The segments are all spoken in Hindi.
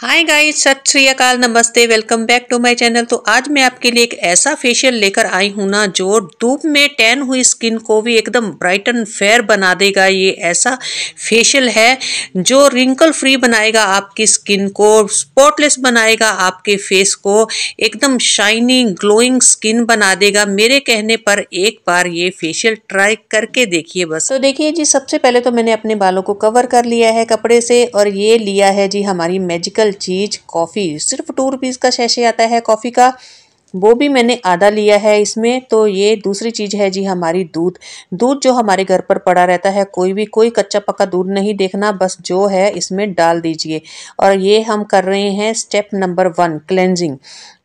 हाय गाइस सत श्री अकाल नमस्ते welcome back to my channel तो आज मैं आपके लिए एक ऐसा फेशियल लेकर आई हूँ ना जो धूप में टैन हुई स्किन को भी एकदम ब्राइट एंड फेयर बना देगा ये ऐसा फेशियल है जो रिंकल फ्री बनाएगा आपकी स्किन को स्पॉटलेस बनाएगा आपके फेस को एकदम शाइनिंग ग्लोइंग स्किन बना देगा मेरे कहने पर एक बार ये फेशियल ट्राई करके देखिए बस तो देखिए जी सबसे पहले तो मैंने अपने बालों को कवर कर लिया है कपड़े से और ये लिया है जी हमारी मेजिकल सिंगल चीज कॉफ़ी सिर्फ टू रुपीज़ का शैशे आता है कॉफ़ी का वो भी मैंने आधा लिया है इसमें तो ये दूसरी चीज़ है जी हमारी दूध दूध जो हमारे घर पर पड़ा रहता है कोई भी कोई कच्चा पक्का दूध नहीं देखना बस जो है इसमें डाल दीजिए और ये हम कर रहे हैं step number one cleansing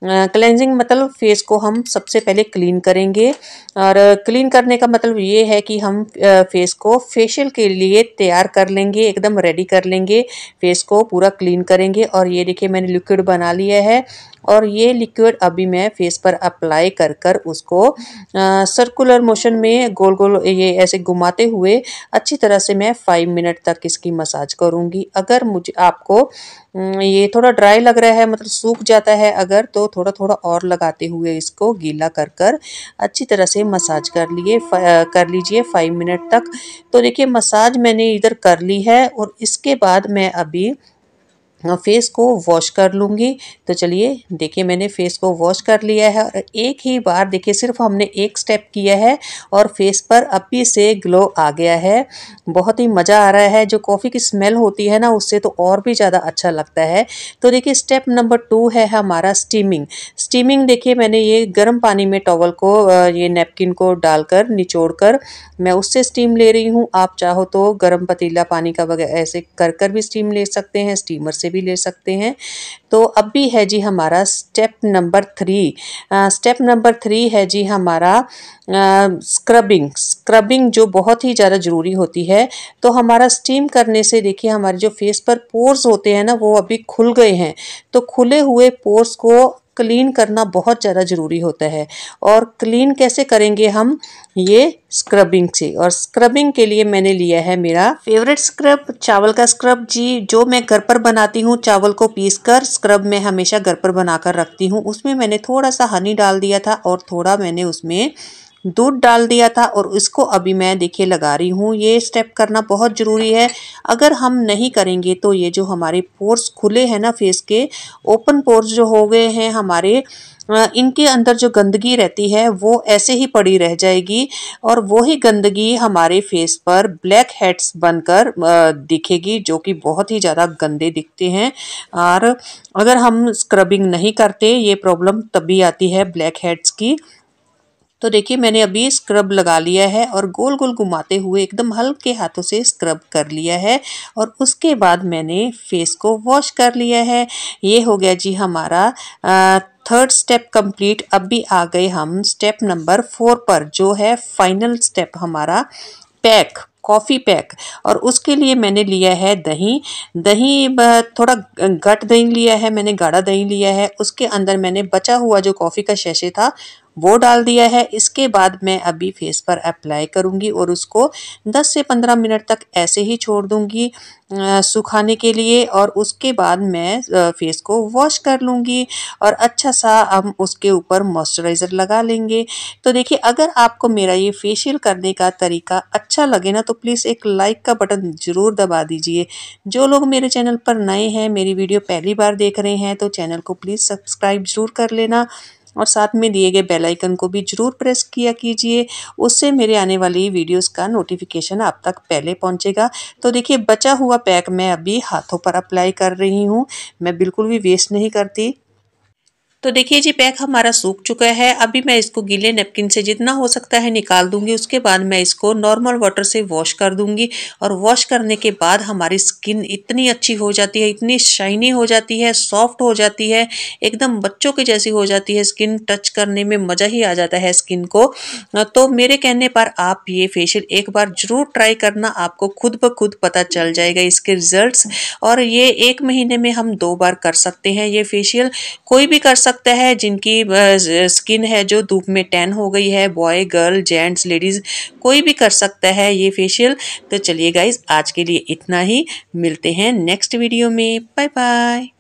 cleansing मतलब फेस को हम सबसे पहले क्लीन करेंगे और क्लीन करने का मतलब ये है कि हम फेस को फेशियल के लिए तैयार कर लेंगे एकदम रेडी कर लेंगे फेस को पूरा क्लीन करेंगे और ये देखिए मैंने लिक्विड बना लिया है और ये लिक्विड अभी मैं फेस पर अप्लाई कर कर उसको आ, सर्कुलर मोशन में गोल गोल ये ऐसे घुमाते हुए अच्छी तरह से मैं फाइव मिनट तक इसकी मसाज करूँगी अगर मुझे आपको ये थोड़ा ड्राई लग रहा है मतलब सूख जाता है अगर तो थोड़ा थोड़ा और लगाते हुए इसको गीला कर कर अच्छी तरह से मसाज कर लिए कर लीजिए फाइव मिनट तक तो देखिए मसाज मैंने इधर कर ली है और इसके बाद मैं अभी फेस हाँ, को वॉश कर लूँगी तो चलिए देखिए मैंने फेस को वॉश कर लिया है और एक ही बार देखिए सिर्फ हमने एक स्टेप किया है और फेस पर अभी से ग्लो आ गया है बहुत ही मज़ा आ रहा है जो कॉफ़ी की स्मेल होती है ना उससे तो और भी ज़्यादा अच्छा लगता है तो देखिए स्टेप नंबर टू है हमारा स्टीमिंग स्टीमिंग देखिए मैंने ये गर्म पानी में टॉवल को ये नेपकिन को डालकर निचोड़ कर मैं उससे स्टीम ले रही हूँ आप चाहो तो गर्म पतीला पानी का वगैरह ऐसे कर कर भी स्टीम ले सकते हैं स्टीमर से भी ले सकते हैं तो अब भी है जी हमारा step number three step number three है जी हमारा स्क्रबिंग स्क्रबिंग जो बहुत ही ज़्यादा ज़रूरी होती है तो हमारा स्टीम करने से देखिए हमारे जो फेस पर पोर्स होते हैं ना वो अभी खुल गए हैं तो खुले हुए पोर्स को क्लीन करना बहुत ज़्यादा ज़रूरी होता है और क्लीन कैसे करेंगे हम ये स्क्रबिंग से और स्क्रबिंग के लिए मैंने लिया है मेरा फेवरेट स्क्रब चावल का स्क्रब जी जो मैं घर पर बनाती हूँ चावल को पीस कर स्क्रब मैं हमेशा घर पर बनाकर रखती हूँ उसमें मैंने थोड़ा सा हनी डाल दिया था और थोड़ा मैंने उसमें दूध डाल दिया था और इसको अभी मैं देखिए लगा रही हूँ ये स्टेप करना बहुत ज़रूरी है अगर हम नहीं करेंगे तो ये जो हमारे पोर्स खुले हैं ना फेस के ओपन पोर्स जो हो गए हैं हमारे इनके अंदर जो गंदगी रहती है वो ऐसे ही पड़ी रह जाएगी और वही गंदगी हमारे फेस पर ब्लैक हेड्स बनकर दिखेगी जो कि बहुत ही ज़्यादा गंदे दिखते हैं और अगर हम स्क्रबिंग नहीं करते ये प्रॉब्लम तभी आती है ब्लैक हेड्स की तो देखिए मैंने अभी स्क्रब लगा लिया है और गोल गोल घुमाते हुए एकदम हल्के हाथों से स्क्रब कर लिया है और उसके बाद मैंने फेस को वॉश कर लिया है ये हो गया जी हमारा आ, थर्ड स्टेप कंप्लीट अब भी आ गए हम स्टेप नंबर फोर पर जो है फाइनल स्टेप हमारा पैक कॉफ़ी पैक और उसके लिए मैंने लिया है दही दही थोड़ा घट दही लिया है मैंने गाढ़ा दही लिया है उसके अंदर मैंने बचा हुआ जो कॉफ़ी का शैशे था वो डाल दिया है इसके बाद मैं अभी फेस पर अप्लाई करूँगी और उसको 10 से 15 मिनट तक ऐसे ही छोड़ दूँगी सुखाने के लिए और उसके बाद मैं फेस को वॉश कर लूँगी और अच्छा सा हम उसके ऊपर मॉइस्चराइज़र लगा लेंगे तो देखिए अगर आपको मेरा ये फेशियल करने का तरीका अच्छा लगे ना तो प्लीज़ एक लाइक का बटन ज़रूर दबा दीजिए जो लोग मेरे चैनल पर नए हैं मेरी वीडियो पहली बार देख रहे हैं तो चैनल को प्लीज़ सब्सक्राइब ज़रूर कर लेना और साथ में दिए गए बेल आइकन को भी ज़रूर प्रेस किया कीजिए उससे मेरे आने वाली वीडियोस का नोटिफिकेशन आप तक पहले पहुंचेगा तो देखिए बचा हुआ पैक मैं अभी हाथों पर अप्लाई कर रही हूँ मैं बिल्कुल भी वेस्ट नहीं करती तो देखिए जी पैक हमारा सूख चुका है अभी मैं इसको गीले नेपकिन से जितना हो सकता है निकाल दूंगी उसके बाद मैं इसको नॉर्मल वाटर से वॉश कर दूंगी और वॉश करने के बाद हमारी स्किन इतनी अच्छी हो जाती है इतनी शाइनी हो जाती है सॉफ्ट हो जाती है एकदम बच्चों की जैसी हो जाती है स्किन टच करने में मज़ा ही आ जाता है स्किन को तो मेरे कहने पर आप ये फेशियल एक बार ज़रूर ट्राई करना आपको खुद ब खुद पता चल जाएगा इसके रिज़ल्ट और ये एक महीने में हम दो बार कर सकते हैं ये फेशियल कोई भी कर सकता सकता है जिनकी स्किन है जो धूप में टैन हो गई है बॉय गर्ल जेंट्स लेडीज़ कोई भी कर सकता है ये फेशियल तो चलिए गाइज आज के लिए इतना ही मिलते हैं नेक्स्ट वीडियो में बाय बाय